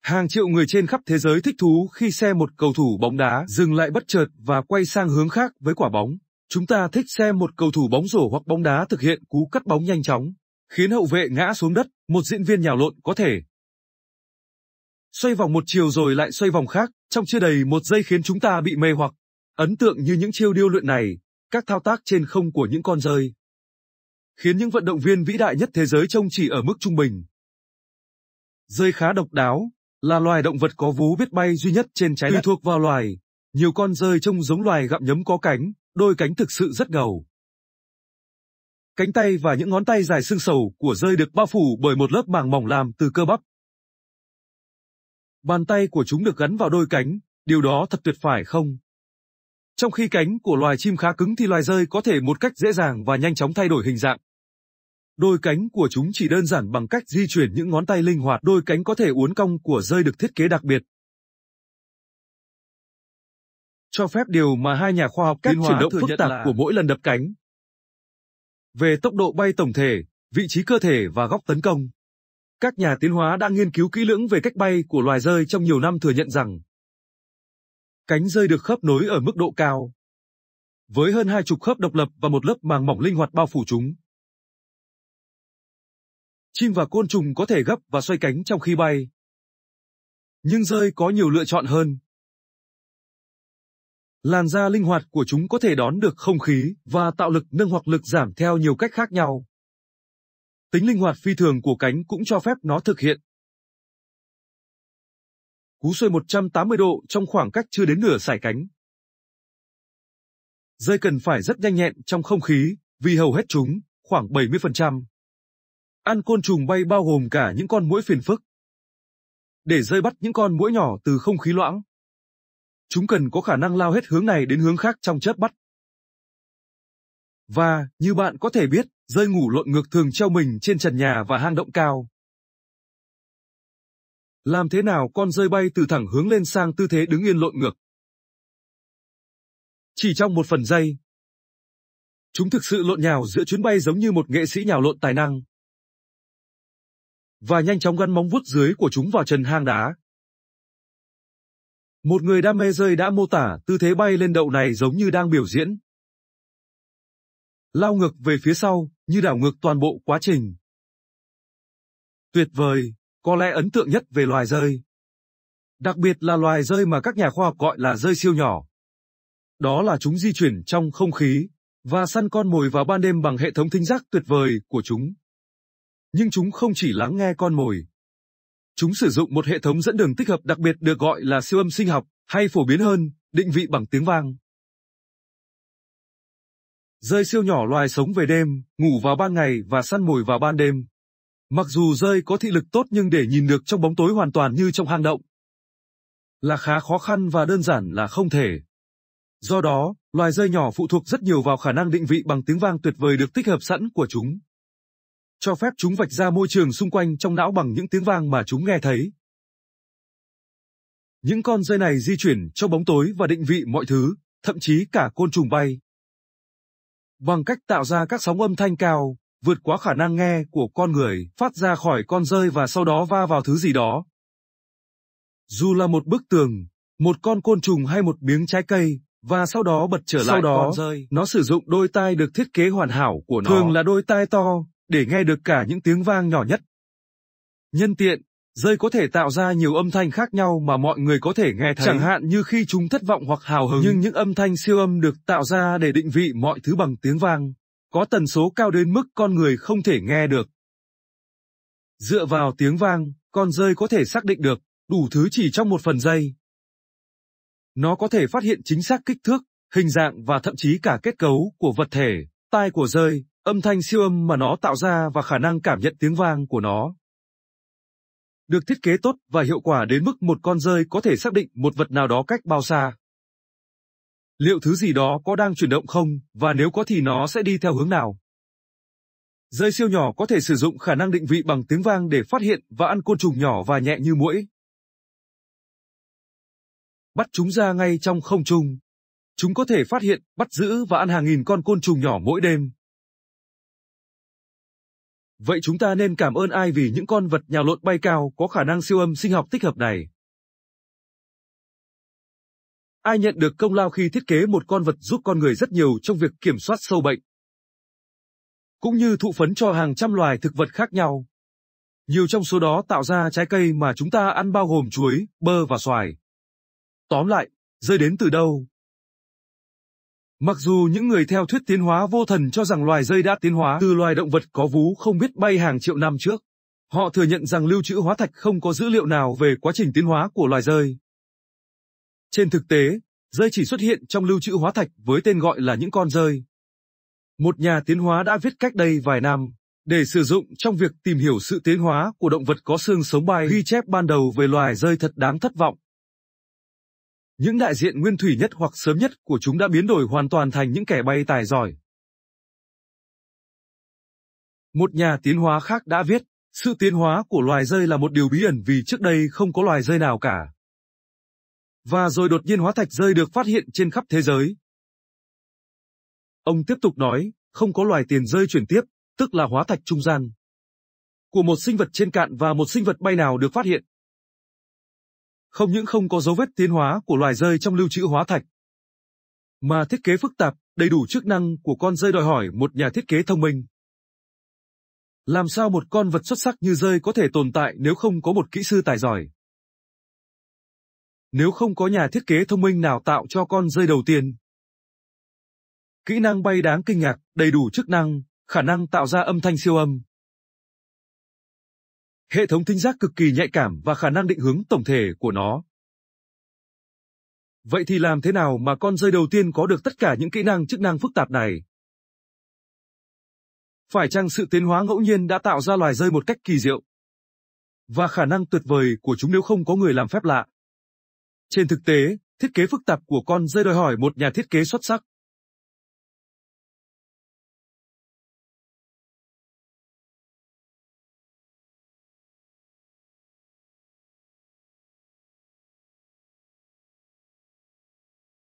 Hàng triệu người trên khắp thế giới thích thú khi xem một cầu thủ bóng đá dừng lại bất chợt và quay sang hướng khác với quả bóng. Chúng ta thích xem một cầu thủ bóng rổ hoặc bóng đá thực hiện cú cắt bóng nhanh chóng, khiến hậu vệ ngã xuống đất, một diễn viên nhào lộn có thể. Xoay vòng một chiều rồi lại xoay vòng khác, trong chưa đầy một giây khiến chúng ta bị mê hoặc. Ấn tượng như những chiêu điêu luyện này, các thao tác trên không của những con rơi. Khiến những vận động viên vĩ đại nhất thế giới trông chỉ ở mức trung bình. Rơi khá độc đáo, là loài động vật có vú biết bay duy nhất trên trái đất thuộc vào loài. Nhiều con rơi trông giống loài gặm nhấm có cánh, đôi cánh thực sự rất ngầu. Cánh tay và những ngón tay dài xương sầu của rơi được bao phủ bởi một lớp màng mỏng làm từ cơ bắp. Bàn tay của chúng được gắn vào đôi cánh, điều đó thật tuyệt phải không? Trong khi cánh của loài chim khá cứng thì loài rơi có thể một cách dễ dàng và nhanh chóng thay đổi hình dạng, Đôi cánh của chúng chỉ đơn giản bằng cách di chuyển những ngón tay linh hoạt. Đôi cánh có thể uốn cong của rơi được thiết kế đặc biệt. Cho phép điều mà hai nhà khoa học cách chuyển động phức tạp là... của mỗi lần đập cánh. Về tốc độ bay tổng thể, vị trí cơ thể và góc tấn công. Các nhà tiến hóa đã nghiên cứu kỹ lưỡng về cách bay của loài rơi trong nhiều năm thừa nhận rằng cánh rơi được khớp nối ở mức độ cao. Với hơn hai chục khớp độc lập và một lớp màng mỏng linh hoạt bao phủ chúng, chim và côn trùng có thể gấp và xoay cánh trong khi bay. Nhưng rơi có nhiều lựa chọn hơn. Làn da linh hoạt của chúng có thể đón được không khí và tạo lực nâng hoặc lực giảm theo nhiều cách khác nhau. Tính linh hoạt phi thường của cánh cũng cho phép nó thực hiện. Cú xoay 180 độ trong khoảng cách chưa đến nửa sải cánh. Rơi cần phải rất nhanh nhẹn trong không khí, vì hầu hết chúng, khoảng 70%, Ăn côn trùng bay bao gồm cả những con muỗi phiền phức. Để rơi bắt những con muỗi nhỏ từ không khí loãng, chúng cần có khả năng lao hết hướng này đến hướng khác trong chớp mắt Và, như bạn có thể biết, rơi ngủ lộn ngược thường treo mình trên trần nhà và hang động cao. Làm thế nào con rơi bay từ thẳng hướng lên sang tư thế đứng yên lộn ngược? Chỉ trong một phần giây, chúng thực sự lộn nhào giữa chuyến bay giống như một nghệ sĩ nhào lộn tài năng và nhanh chóng gắn móng vuốt dưới của chúng vào trần hang đá. Một người đam mê rơi đã mô tả tư thế bay lên đậu này giống như đang biểu diễn. Lao ngược về phía sau, như đảo ngược toàn bộ quá trình. Tuyệt vời, có lẽ ấn tượng nhất về loài rơi. Đặc biệt là loài rơi mà các nhà khoa học gọi là rơi siêu nhỏ. Đó là chúng di chuyển trong không khí, và săn con mồi vào ban đêm bằng hệ thống thính giác tuyệt vời của chúng nhưng chúng không chỉ lắng nghe con mồi. Chúng sử dụng một hệ thống dẫn đường tích hợp đặc biệt được gọi là siêu âm sinh học, hay phổ biến hơn, định vị bằng tiếng vang. Rơi siêu nhỏ loài sống về đêm, ngủ vào ban ngày và săn mồi vào ban đêm. Mặc dù rơi có thị lực tốt nhưng để nhìn được trong bóng tối hoàn toàn như trong hang động là khá khó khăn và đơn giản là không thể. Do đó, loài rơi nhỏ phụ thuộc rất nhiều vào khả năng định vị bằng tiếng vang tuyệt vời được tích hợp sẵn của chúng cho phép chúng vạch ra môi trường xung quanh trong não bằng những tiếng vang mà chúng nghe thấy. Những con dây này di chuyển trong bóng tối và định vị mọi thứ, thậm chí cả côn trùng bay. Bằng cách tạo ra các sóng âm thanh cao, vượt quá khả năng nghe của con người, phát ra khỏi con rơi và sau đó va vào thứ gì đó. Dù là một bức tường, một con côn trùng hay một miếng trái cây, và sau đó bật trở sau lại đó, con rơi. Nó sử dụng đôi tai được thiết kế hoàn hảo của nó. Thường là đôi tai to, để nghe được cả những tiếng vang nhỏ nhất. Nhân tiện, rơi có thể tạo ra nhiều âm thanh khác nhau mà mọi người có thể nghe thấy. Chẳng hạn như khi chúng thất vọng hoặc hào hứng. Nhưng những âm thanh siêu âm được tạo ra để định vị mọi thứ bằng tiếng vang, có tần số cao đến mức con người không thể nghe được. Dựa vào tiếng vang, con rơi có thể xác định được đủ thứ chỉ trong một phần giây. Nó có thể phát hiện chính xác kích thước, hình dạng và thậm chí cả kết cấu của vật thể. Tai của rơi âm thanh siêu âm mà nó tạo ra và khả năng cảm nhận tiếng vang của nó. Được thiết kế tốt và hiệu quả đến mức một con rơi có thể xác định một vật nào đó cách bao xa. Liệu thứ gì đó có đang chuyển động không, và nếu có thì nó sẽ đi theo hướng nào? Rơi siêu nhỏ có thể sử dụng khả năng định vị bằng tiếng vang để phát hiện và ăn côn trùng nhỏ và nhẹ như muỗi. Bắt chúng ra ngay trong không trung. Chúng có thể phát hiện, bắt giữ và ăn hàng nghìn con côn trùng nhỏ mỗi đêm. Vậy chúng ta nên cảm ơn ai vì những con vật nhào lộn bay cao có khả năng siêu âm sinh học tích hợp này? Ai nhận được công lao khi thiết kế một con vật giúp con người rất nhiều trong việc kiểm soát sâu bệnh? Cũng như thụ phấn cho hàng trăm loài thực vật khác nhau. Nhiều trong số đó tạo ra trái cây mà chúng ta ăn bao gồm chuối, bơ và xoài. Tóm lại, rơi đến từ đâu, Mặc dù những người theo thuyết tiến hóa vô thần cho rằng loài dây đã tiến hóa từ loài động vật có vú không biết bay hàng triệu năm trước, họ thừa nhận rằng lưu trữ hóa thạch không có dữ liệu nào về quá trình tiến hóa của loài dơi. Trên thực tế, dơi chỉ xuất hiện trong lưu trữ hóa thạch với tên gọi là những con dơi. Một nhà tiến hóa đã viết cách đây vài năm, để sử dụng trong việc tìm hiểu sự tiến hóa của động vật có xương sống bay. ghi chép ban đầu về loài dơi thật đáng thất vọng. Những đại diện nguyên thủy nhất hoặc sớm nhất của chúng đã biến đổi hoàn toàn thành những kẻ bay tài giỏi. Một nhà tiến hóa khác đã viết, sự tiến hóa của loài rơi là một điều bí ẩn vì trước đây không có loài rơi nào cả. Và rồi đột nhiên hóa thạch rơi được phát hiện trên khắp thế giới. Ông tiếp tục nói, không có loài tiền rơi chuyển tiếp, tức là hóa thạch trung gian. Của một sinh vật trên cạn và một sinh vật bay nào được phát hiện, không những không có dấu vết tiến hóa của loài rơi trong lưu trữ hóa thạch, mà thiết kế phức tạp, đầy đủ chức năng của con rơi đòi hỏi một nhà thiết kế thông minh. Làm sao một con vật xuất sắc như rơi có thể tồn tại nếu không có một kỹ sư tài giỏi? Nếu không có nhà thiết kế thông minh nào tạo cho con rơi đầu tiên, kỹ năng bay đáng kinh ngạc, đầy đủ chức năng, khả năng tạo ra âm thanh siêu âm, Hệ thống thính giác cực kỳ nhạy cảm và khả năng định hướng tổng thể của nó. Vậy thì làm thế nào mà con rơi đầu tiên có được tất cả những kỹ năng chức năng phức tạp này? Phải chăng sự tiến hóa ngẫu nhiên đã tạo ra loài rơi một cách kỳ diệu? Và khả năng tuyệt vời của chúng nếu không có người làm phép lạ. Trên thực tế, thiết kế phức tạp của con rơi đòi hỏi một nhà thiết kế xuất sắc,